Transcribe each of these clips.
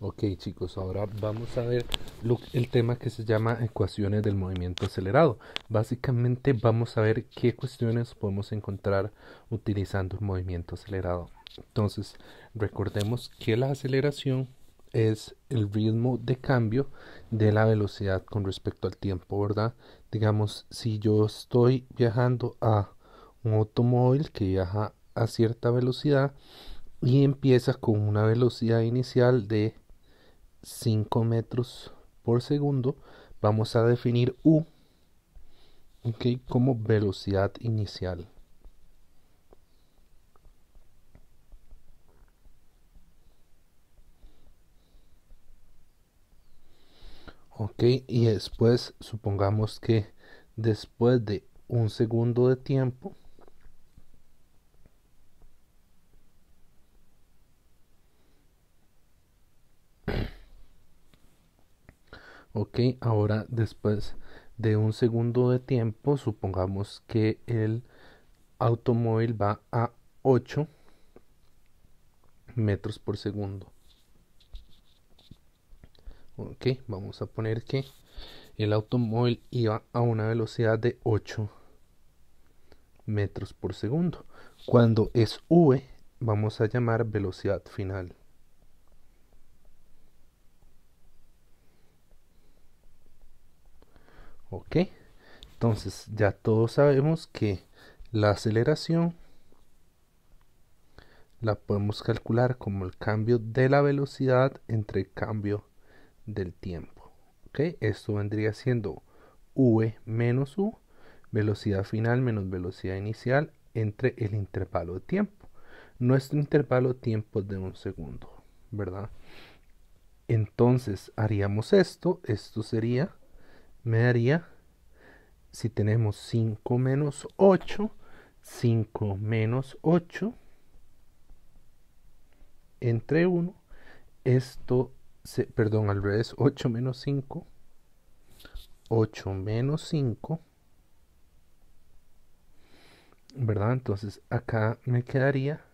Ok chicos, ahora vamos a ver el tema que se llama ecuaciones del movimiento acelerado. Básicamente vamos a ver qué cuestiones podemos encontrar utilizando el movimiento acelerado. Entonces, recordemos que la aceleración es el ritmo de cambio de la velocidad con respecto al tiempo, ¿verdad? Digamos, si yo estoy viajando a un automóvil que viaja a cierta velocidad y empieza con una velocidad inicial de 5 metros por segundo, vamos a definir U como velocidad inicial. Ok, y después supongamos que después de un segundo de tiempo, Ok, ahora después de un segundo de tiempo, supongamos que el automóvil va a 8 metros por segundo. Ok, vamos a poner que el automóvil iba a una velocidad de 8 metros por segundo. Cuando es V, vamos a llamar velocidad final. ok entonces ya todos sabemos que la aceleración la podemos calcular como el cambio de la velocidad entre el cambio del tiempo ok esto vendría siendo v menos u velocidad final menos velocidad inicial entre el intervalo de tiempo nuestro intervalo de tiempo es de un segundo verdad entonces haríamos esto esto sería me daría, si tenemos 5 menos 8, 5 menos 8 entre 1, esto, se, perdón, al revés, 8 menos 5, 8 menos 5, ¿verdad? Entonces acá me quedaría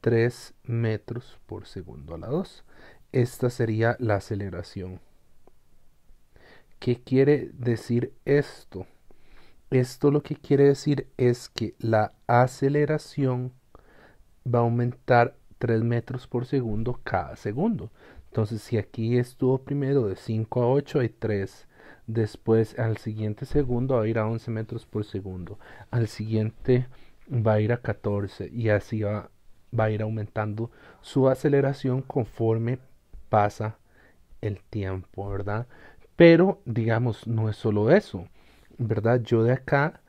3 metros por segundo a la 2. Esta sería la aceleración ¿Qué quiere decir esto? Esto lo que quiere decir es que la aceleración va a aumentar 3 metros por segundo cada segundo. Entonces, si aquí estuvo primero de 5 a 8, hay 3. Después, al siguiente segundo va a ir a 11 metros por segundo. Al siguiente va a ir a 14. Y así va, va a ir aumentando su aceleración conforme pasa el tiempo, ¿verdad? Pero, digamos, no es solo eso, ¿verdad? Yo de acá,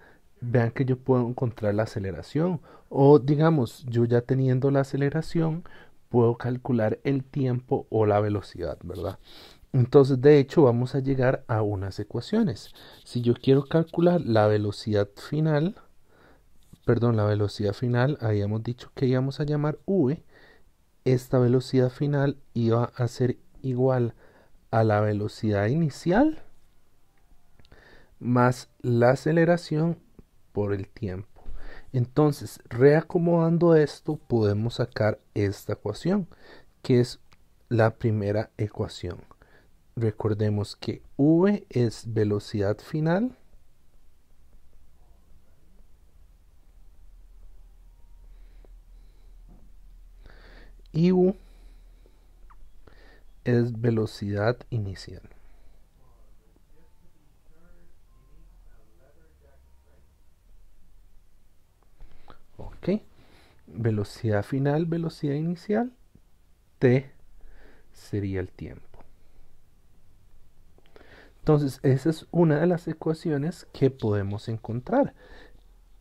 vean que yo puedo encontrar la aceleración. O, digamos, yo ya teniendo la aceleración, puedo calcular el tiempo o la velocidad, ¿verdad? Entonces, de hecho, vamos a llegar a unas ecuaciones. Si yo quiero calcular la velocidad final, perdón, la velocidad final, habíamos dicho que íbamos a llamar v, esta velocidad final iba a ser igual a a la velocidad inicial más la aceleración por el tiempo. Entonces, reacomodando esto, podemos sacar esta ecuación, que es la primera ecuación. Recordemos que V es velocidad final y U es velocidad inicial. Ok. Velocidad final, velocidad inicial. T sería el tiempo. Entonces, esa es una de las ecuaciones que podemos encontrar.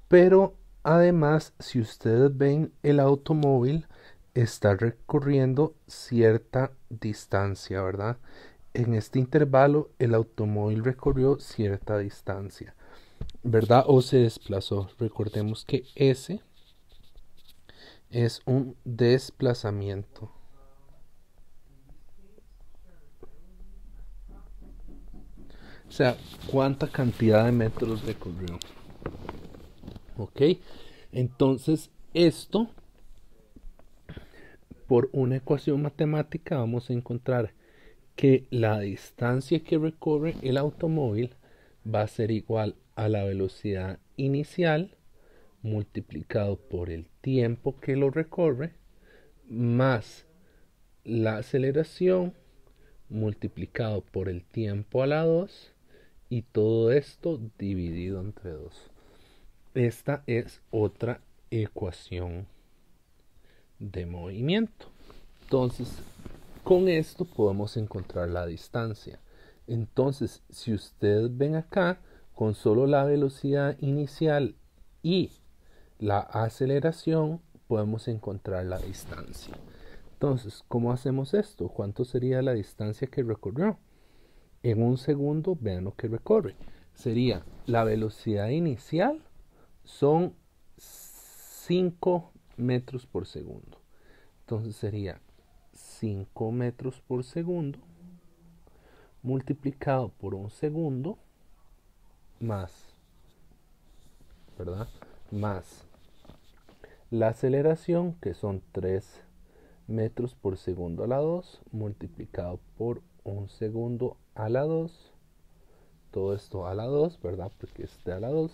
Pero además, si ustedes ven el automóvil, está recorriendo cierta distancia, ¿verdad? En este intervalo el automóvil recorrió cierta distancia, ¿verdad? O se desplazó. Recordemos que S es un desplazamiento. O sea, cuánta cantidad de metros recorrió. ¿Ok? Entonces, esto por una ecuación matemática vamos a encontrar que la distancia que recorre el automóvil va a ser igual a la velocidad inicial multiplicado por el tiempo que lo recorre más la aceleración multiplicado por el tiempo a la 2 y todo esto dividido entre 2. Esta es otra ecuación de movimiento. Entonces, con esto podemos encontrar la distancia. Entonces, si ustedes ven acá, con solo la velocidad inicial y la aceleración, podemos encontrar la distancia. Entonces, ¿cómo hacemos esto? ¿Cuánto sería la distancia que recorrió? En un segundo, vean lo que recorre. Sería la velocidad inicial, son 5 metros por segundo. Entonces sería 5 metros por segundo multiplicado por un segundo más, ¿verdad? Más la aceleración, que son 3 metros por segundo a la 2, multiplicado por un segundo a la 2, todo esto a la 2, ¿verdad? Porque este a la 2,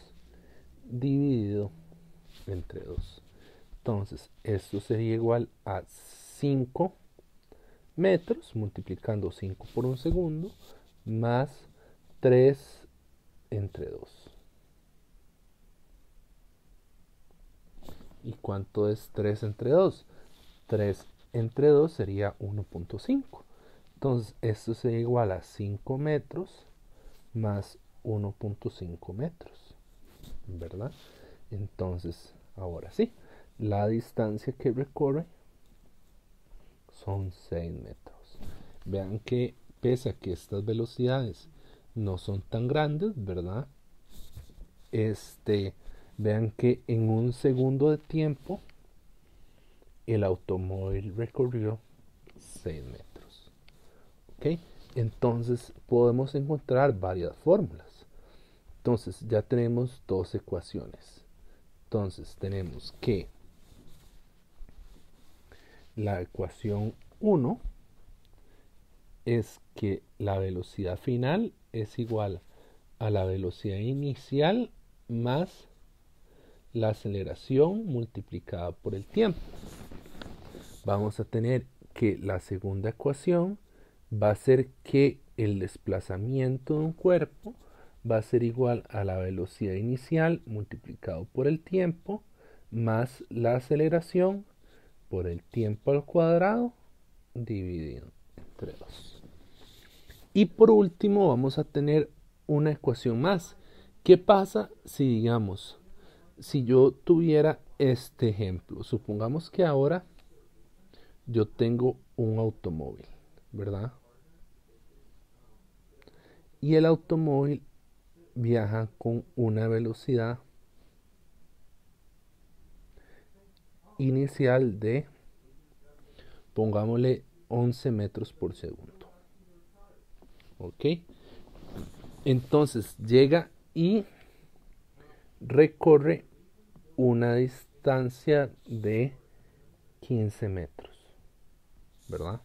dividido entre 2. Entonces, esto sería igual a 5 metros, multiplicando 5 por un segundo, más 3 entre 2. ¿Y cuánto es 3 entre 2? 3 entre 2 sería 1.5. Entonces, esto sería igual a 5 metros más 1.5 metros. ¿Verdad? Entonces, ahora sí la distancia que recorre son 6 metros. Vean que pese a que estas velocidades no son tan grandes, ¿verdad? Este, vean que en un segundo de tiempo el automóvil recorrió 6 metros. ¿Ok? Entonces podemos encontrar varias fórmulas. Entonces ya tenemos dos ecuaciones. Entonces tenemos que la ecuación 1 es que la velocidad final es igual a la velocidad inicial más la aceleración multiplicada por el tiempo. Vamos a tener que la segunda ecuación va a ser que el desplazamiento de un cuerpo va a ser igual a la velocidad inicial multiplicado por el tiempo más la aceleración por el tiempo al cuadrado dividido entre 2. Y por último vamos a tener una ecuación más. ¿Qué pasa si digamos, si yo tuviera este ejemplo? Supongamos que ahora yo tengo un automóvil, ¿verdad? Y el automóvil viaja con una velocidad inicial de, pongámosle, 11 metros por segundo. ¿Ok? Entonces llega y recorre una distancia de 15 metros, ¿verdad?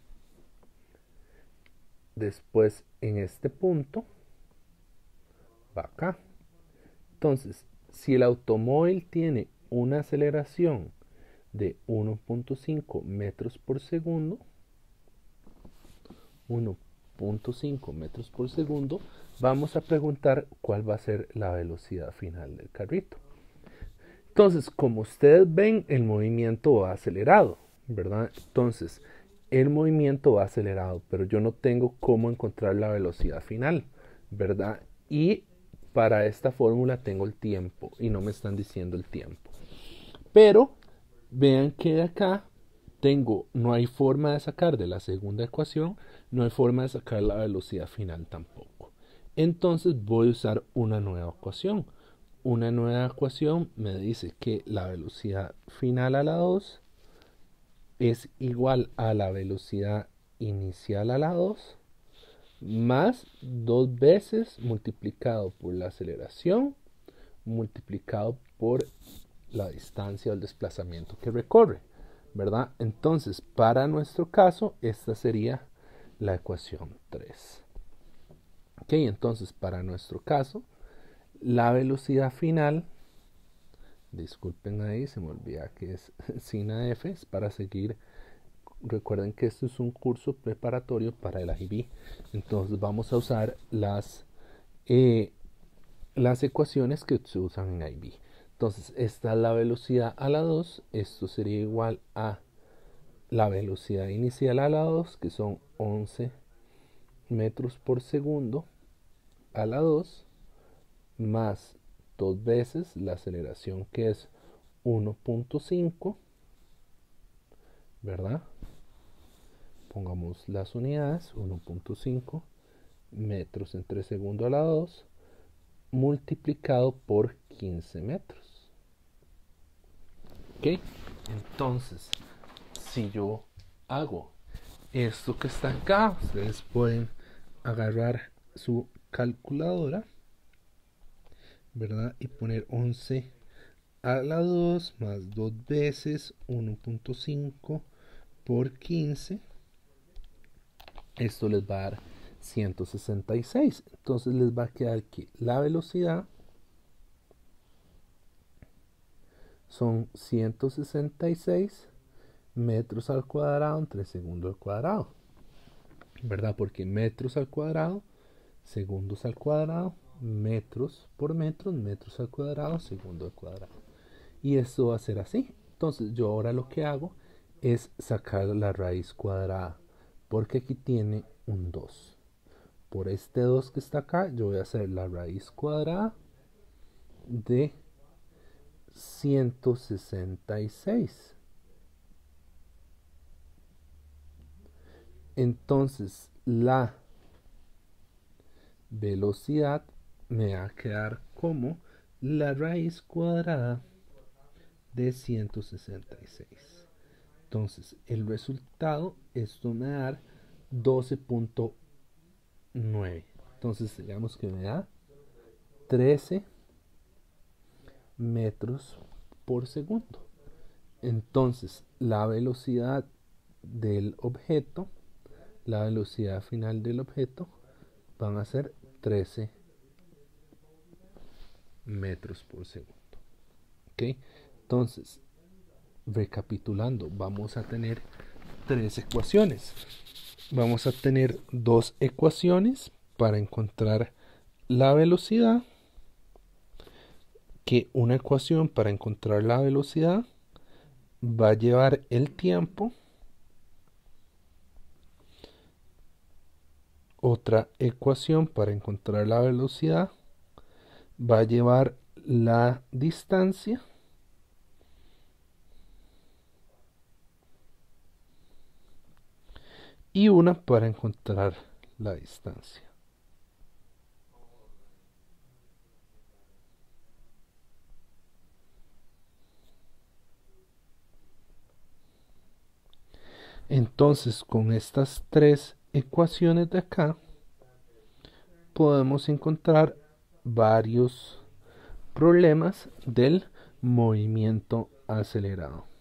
Después en este punto va acá. Entonces, si el automóvil tiene una aceleración de 1.5 metros por segundo 1.5 metros por segundo vamos a preguntar cuál va a ser la velocidad final del carrito entonces como ustedes ven el movimiento va acelerado verdad entonces el movimiento va acelerado pero yo no tengo cómo encontrar la velocidad final verdad y para esta fórmula tengo el tiempo y no me están diciendo el tiempo pero Vean que de acá tengo, no hay forma de sacar de la segunda ecuación, no hay forma de sacar la velocidad final tampoco. Entonces voy a usar una nueva ecuación. Una nueva ecuación me dice que la velocidad final a la 2 es igual a la velocidad inicial a la 2 más dos veces multiplicado por la aceleración multiplicado por la distancia o el desplazamiento que recorre, ¿verdad? Entonces, para nuestro caso, esta sería la ecuación 3. Ok, entonces, para nuestro caso, la velocidad final, disculpen ahí, se me olvida que es sin f es para seguir. Recuerden que esto es un curso preparatorio para el IB, entonces vamos a usar las, eh, las ecuaciones que se usan en IB. Entonces, esta es la velocidad a la 2. Esto sería igual a la velocidad inicial a la 2, que son 11 metros por segundo a la 2, más dos veces la aceleración que es 1.5, ¿verdad? Pongamos las unidades, 1.5 metros entre segundo a la 2, multiplicado por 15 metros. ¿Ok? Entonces, si yo hago esto que está acá, ustedes pueden agarrar su calculadora, ¿verdad? Y poner 11 a la 2 más 2 veces 1.5 por 15. Esto les va a dar 166. Entonces les va a quedar que la velocidad son 166 metros al cuadrado entre segundo al cuadrado. ¿Verdad? Porque metros al cuadrado, segundos al cuadrado, metros por metros, metros al cuadrado, segundo al cuadrado. Y esto va a ser así. Entonces yo ahora lo que hago es sacar la raíz cuadrada. Porque aquí tiene un 2. Por este 2 que está acá, yo voy a hacer la raíz cuadrada de 166. Entonces, la velocidad me va a quedar como la raíz cuadrada de 166. Entonces, el resultado, esto me dar 12.9. Entonces, digamos que me da 13 metros por segundo. Entonces, la velocidad del objeto, la velocidad final del objeto, van a ser 13 metros por segundo. ¿Ok? Entonces, recapitulando, vamos a tener tres ecuaciones. Vamos a tener dos ecuaciones para encontrar la velocidad que una ecuación para encontrar la velocidad va a llevar el tiempo. Otra ecuación para encontrar la velocidad va a llevar la distancia. Y una para encontrar la distancia. Entonces, con estas tres ecuaciones de acá, podemos encontrar varios problemas del movimiento acelerado.